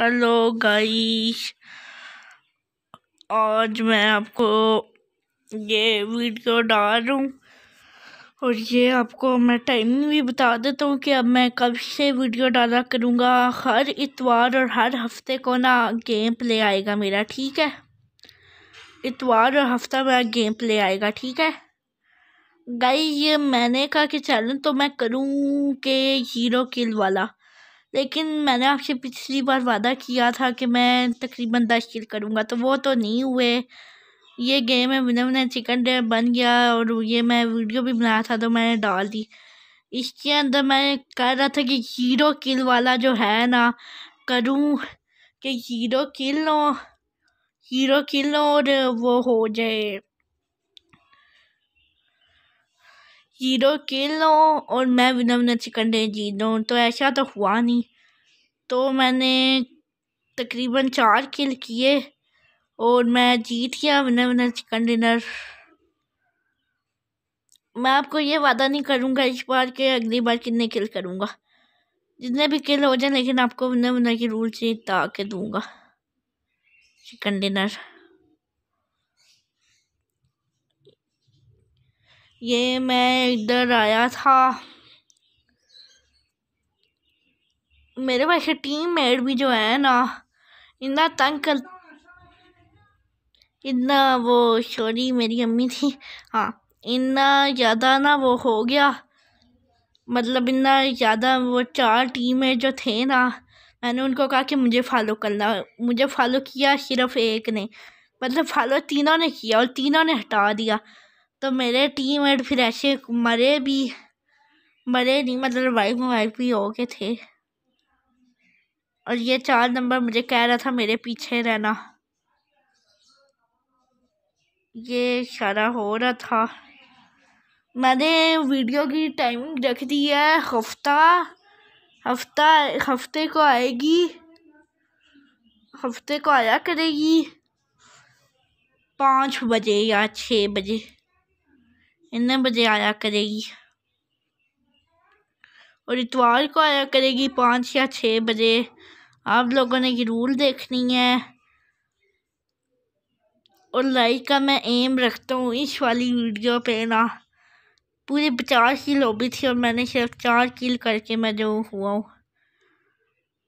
hello guys आज मैं आपको ये वीडियो डाल रहा हूँ और ये आपको मैं टाइमिंग भी बता देता हूँ कि अब मैं कब से वीडियो डाला करूँगा हर इतवार और हर हफ्ते को ना गेम प्ले आएगा मेरा ठीक है इतवार और हफ्ता मेरा गेम प्ले आएगा ठीक है गाइस ये मैंने कहा कि चैलेंज तो मैं करूँ के हीरो किल वाला लेकिन मैंने आपसे पिछली बार वादा किया था कि मैं तकरीबन दस किल करूँगा तो वो तो नहीं हुए ये गेम है बिना बिना चिकन डे बन गया और ये मैं वीडियो भी बनाया था तो मैंने डाल दी इसके अंदर मैं कह रहा था कि हीरो किल वाला जो है ना करूँ कि हीरो किल लो हीरो किल और वो हो जाए जीरो किल लो और मैं चिकन चिकंडे जीत दूँ तो ऐसा तो हुआ नहीं तो मैंने तकरीबन चार किल किए और मैं जीत गया बिना बिना चिकन डिनर मैं आपको ये वादा नहीं करूँगा इस बार के अगली बार कितने किल करूँगा जितने भी किल हो जाए लेकिन आपको बिना बिना की रूल से ताके दूँगा चिकन डिनर ये मैं इधर आया था मेरे वैसे टीम मेट भी जो है ना इतना तंग कर इतना वो सॉरी मेरी अम्मी थी हाँ इतना ज़्यादा ना वो हो गया मतलब इतना ज़्यादा वो चार टीमें जो थे ना मैंने उनको कहा कि मुझे फॉलो करना मुझे फॉलो किया सिर्फ एक ने मतलब फॉलो तीनों ने किया और तीनों ने हटा दिया तो मेरे टीम एड फिर ऐसे मरे भी मरे नहीं मतलब वाइफ वाइफ भी हो गए थे और ये चार नंबर मुझे कह रहा था मेरे पीछे रहना ये सारा हो रहा था मैंने वीडियो की टाइमिंग रख दी है हफ्ता हफ्ता हफ्ते को आएगी हफ्ते को आया करेगी पाँच बजे या छः बजे इन बजे आया करेगी और इतवार को आया करेगी पाँच या छः बजे आप लोगों ने ज़रूर देखनी है और लाइक का मैं एम रखता हूँ इस वाली वीडियो पे ना पूरे पचास की लॉबी थी और मैंने सिर्फ चार किल करके मैं जो हुआ हूँ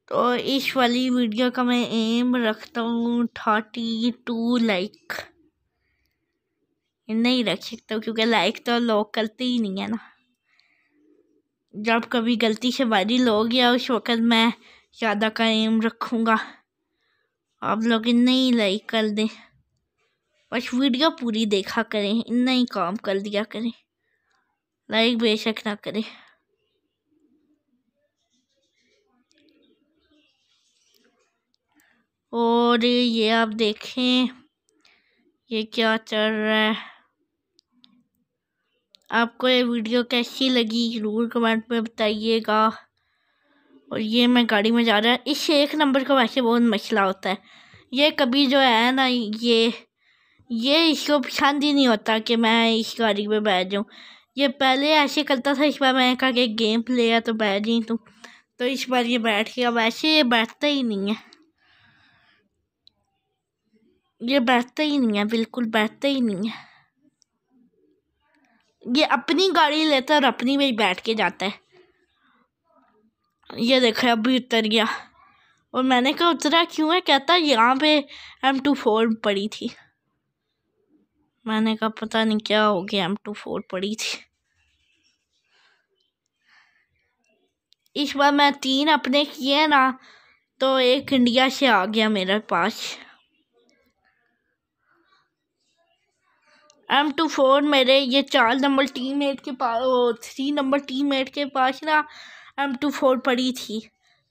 तो इस वाली वीडियो का मैं एम रखता हूँ थर्टी टू लाइक नहीं रख सकता तो, क्योंकि लाइक तो लोग करते ही नहीं है ना जब कभी गलती से बारी लो गया उस वक़्त मैं ज़्यादा कायम रखूँगा आप लोग इतना ही लाइक कर दें बस वीडियो पूरी देखा करें इतना ही काम कर दिया करें लाइक बेशक ना करें और ये आप देखें ये क्या चल रहा है आपको ये वीडियो कैसी लगी ज़रूर कमेंट में बताइएगा और ये मैं गाड़ी में जा रहा है इस एक नंबर का वैसे बहुत मसला होता है ये कभी जो है ना ये ये इसको पसंद ही नहीं होता कि मैं इस गाड़ी में बैठ जाऊँ ये पहले ऐसे करता था इस बार मैंने कहा कि गेम प्ले है तो बैठ ही तू तो इस बार ये बैठ गया वैसे ये बैठता ही नहीं है ये बैठता ही नहीं है बिल्कुल बैठता ही नहीं है ये अपनी गाड़ी लेता और अपनी में ही बैठ के जाता है ये देखो अभी उतर गया और मैंने कहा उतरा क्यों है कहता यहाँ पे एम टू फोर पड़ी थी मैंने कहा पता नहीं क्या हो गया एम टू फोर पड़ी थी इस बार मैं तीन अपने किए ना तो एक इंडिया से आ गया मेरे पास एम टू फोर मेरे ये चार नंबर टीम मेट के पास थ्री नंबर टीम मेट के पास ना एम टू फोर पड़ी थी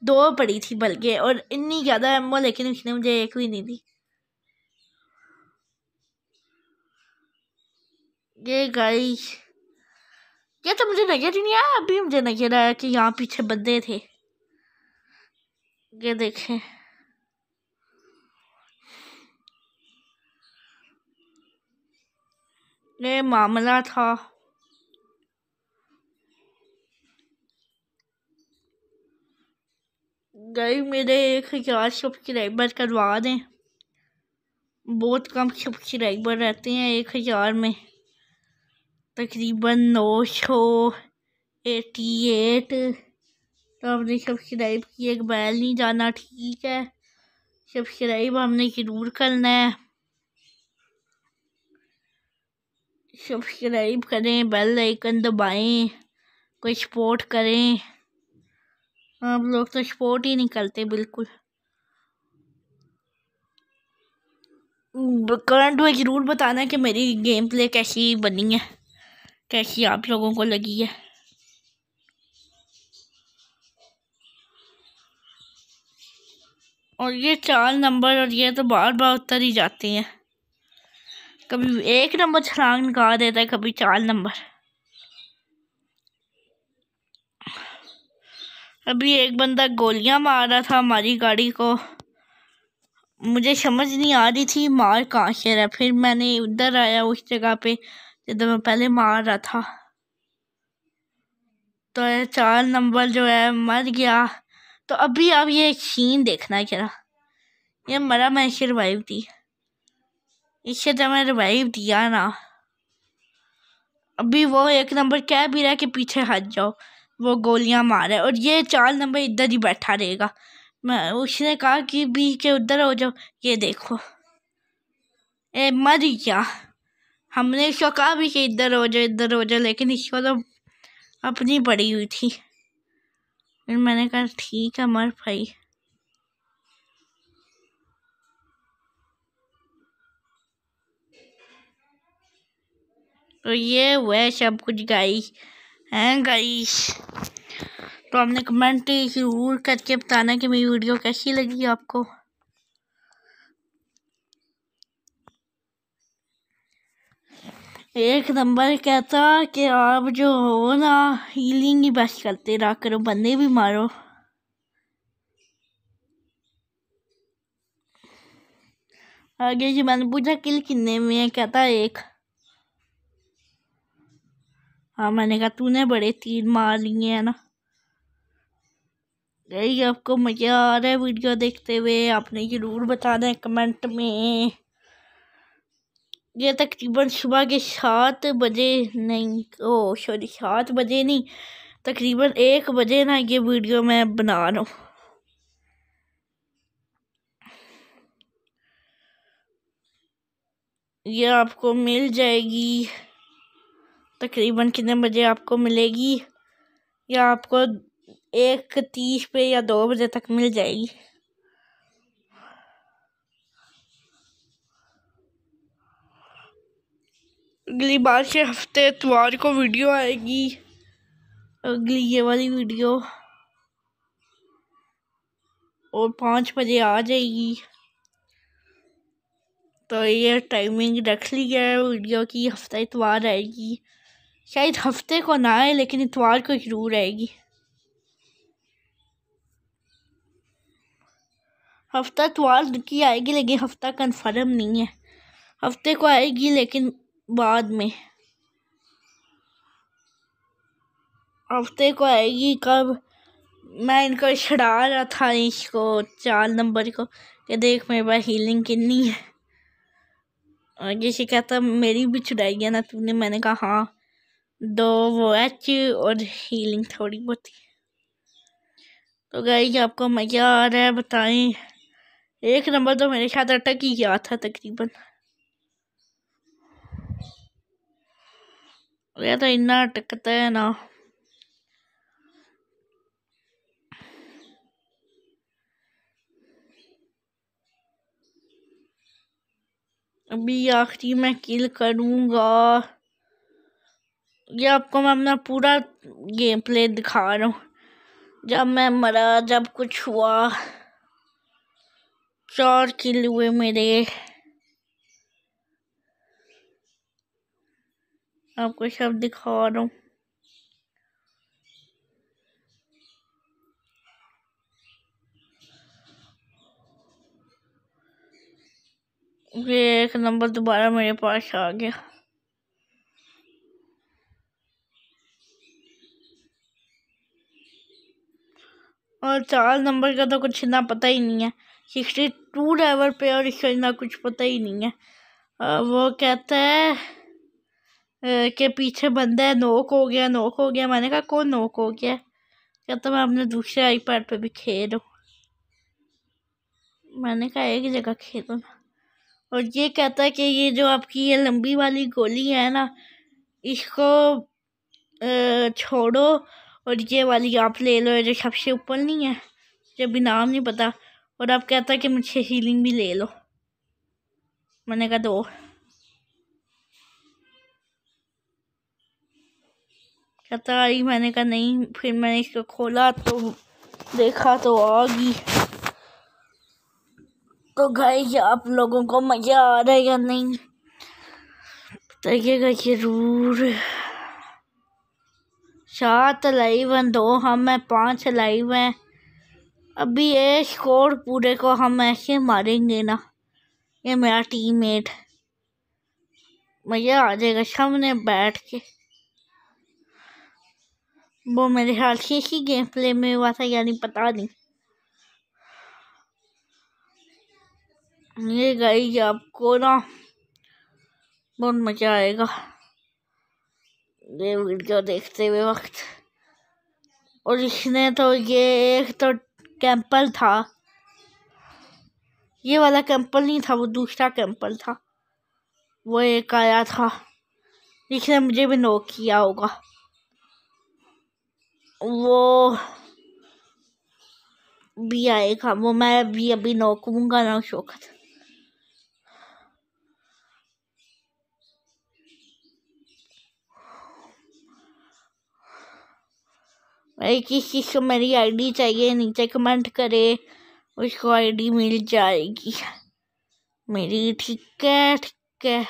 दो पड़ी थी बल्कि और इतनी ज़्यादा एमओ लेकिन उसने मुझे एक भी नहीं दी ये गाई ये तो मुझे नजर ही नहीं आया अभी मुझे नजर आया कि यहाँ पीछे बंदे थे ये देखें ये मामला था गई मेरे एक हज़ार सब्सक्राइबर करवा दें बहुत कम सब्सक्राइबर रहते हैं एक हज़ार में तकरीबन नौ सौ एटी एट तो हमने सब्सक्राइब किए बैल नहीं जाना ठीक है सब्सक्राइब हमने ज़रूर करना है सब्सक्राइब करें बेल आइकन दबाएं कोई सपोर्ट करें आप लोग तो सपोर्ट ही नहीं करते बिल्कुल करंट में ज़रूर बताना कि मेरी गेम प्ले कैसी बनी है कैसी आप लोगों को लगी है और ये चार नंबर और ये तो बार बार उतर ही जाते हैं कभी एक नंबर छलांग निकाल देता है कभी चार नंबर अभी एक बंदा गोलियां मार रहा था हमारी गाड़ी को मुझे समझ नहीं आ रही थी मार कहाँ से रहा फिर मैंने उधर आया उस जगह पे जब मैं पहले मार रहा था तो चार नंबर जो है मर गया तो अभी आप ये सीन देखना है जरा ये मरा मैं सिर्वाइव थी इससे तो मैं रिवाइव दिया ना अभी वो एक नंबर कह भी रहा है कि पीछे हट जाओ वो गोलियां मारे और ये चार नंबर इधर ही बैठा रहेगा मैं उसने कहा कि बी के उधर हो जाओ ये देखो ए मर गया हमने इसको कहा भी कि इधर हो जाओ इधर हो जाओ लेकिन इसको तो अपनी पड़ी हुई थी फिर मैंने कहा ठीक है मर भाई तो ये वह सब कुछ गाइस हैं गाइस तो आपने कमेंट ज़रूर करके बताना कि मेरी वीडियो कैसी लगी आपको एक नंबर कहता कि आप जो हो ना हीलिंग ही बस करते रहा करो बंदे भी मारो आगे जी मैंने पूछा किल कितने में है कहता एक हाँ मैंने कहा तूने बड़े तीर मार लिए है ना यही आपको मज़ा आ रहा है वीडियो देखते हुए आपने ज़रूर बताना है कमेंट में ये तकरीबन सुबह के सात बजे नहीं ओ सॉरी सात बजे नहीं तकरीबन एक बजे ना ये वीडियो मैं बना रहा हूँ ये आपको मिल जाएगी तकरीबन कितने बजे आपको मिलेगी या आपको एक तीस पे या दो बजे तक मिल जाएगी अगली बार से हफ्ते इतवार को वीडियो आएगी अगली ये वाली वीडियो और पाँच बजे आ जाएगी तो ये टाइमिंग रख ली है वीडियो की हफ्ता इतवार आएगी शायद हफ्ते को ना आए लेकिन इतवार को जरूर आएगी हफ्ता इतवार की आएगी लेकिन हफ्ता कंफर्म नहीं है हफ्ते को आएगी लेकिन बाद में हफ्ते को आएगी कब मैं इनको छड़ा रहा था इसको चार नंबर को कि देख मेरे पास हीलिंग कितनी है और जैसे कहता मेरी भी छुड़ाई है ना तूने मैंने कहा हाँ दो वो एच और हीलिंग थोड़ी बहुत तो गई आपको मज़ा आ रहा है बताएं एक नंबर तो मेरे ख्याल अटक ही गया था तकरीबन यह तो इतना अटकता है ना अभी आखिरी मैं किल करूँगा ये आपको मैं अपना पूरा गेम प्ले दिखा रहा हूँ जब मैं मरा जब कुछ हुआ चार किल हुए मेरे आपको सब दिखा रहा हूँ ये एक नंबर दोबारा मेरे पास आ गया और चार नंबर का तो कुछ इतना पता ही नहीं है सिक्सटी टू ड्राइवर पे और इसका इतना कुछ पता ही नहीं है वो कहता है के पीछे बंदा है नोक हो गया नोक हो गया मैंने कहा कौन नोक हो गया कहता मैं अपने दूसरे आईपैड पे भी खेलूँ मैंने कहा एक जगह खेलो ना और ये कहता है कि ये जो आपकी ये लंबी वाली गोली है ना इसको छोड़ो और ये वाली आप ले लो जो सबसे ऊपर नहीं है जो अभी नाम नहीं पता और आप कहता कि मुझे हीलिंग भी ले लो मैंने कहा दो कहता आई मैंने कहा नहीं फिर मैंने इसको खोला तो देखा तो आ गई तो गए आप लोगों को मज़ा आ रहा है या नहीं बताइएगा जरूर सात लाइव हैं दो हम हैं पांच लाइव हैं अभी ये स्कोर पूरे को हम ऐसे मारेंगे ना ये मेरा टीममेट मज़ा आ जाएगा सामने बैठ के वो मेरे ख्याल से ही गेम प्ले में हुआ था यानी पता नहीं ये गई आपको ना बहुत मज़ा आएगा ये वीडियो देखते हुए वक्त और इसने तो ये एक तो कैंपल था ये वाला कैंपल नहीं था वो दूसरा कैंपल था वो एक आया था इसने मुझे भी नोक किया होगा वो भी आएगा वो मैं भी अभी नोकूंगा ना शोखत किस चीज़ को मेरी आईडी चाहिए नीचे कमेंट करे उसको आईडी मिल जाएगी मेरी ठीक है ठीक है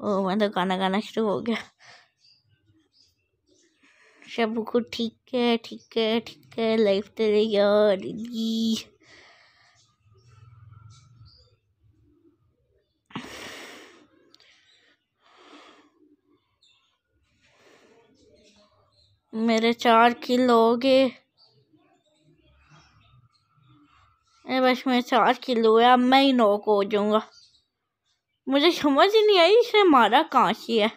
ओ मैं तो गाना गाना शुरू हो गया सब कुछ ठीक है ठीक है ठीक है लाइफ तेरे यार मेरे चार किलो हो गए ए बस मेरे चार किलो है अब मैं ही नोक हो जाऊंगा मुझे समझ ही नहीं आई इसने मारा कहाँ से है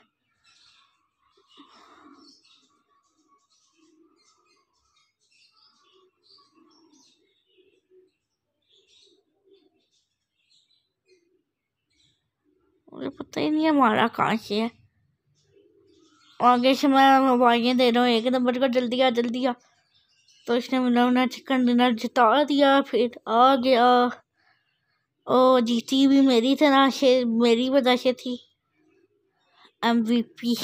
पता ही नहीं है मारा कहाँ से है आगे से मैं मोबाइलें दे रहा हूँ एक नंबर का जल्दी आ जल्दी आ तो इसने मतलब ना चिकन डिनर जिता दिया फिर आ गया ओ जीती भी मेरी तरह से मेरी वजह से थी एम वी पी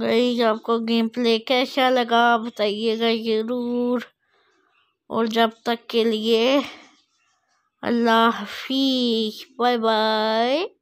गई आपको गेम प्ले कैसा लगा बताइएगा ज़रूर और जब तक के लिए अल्लाह हाफिज़ बाय बाय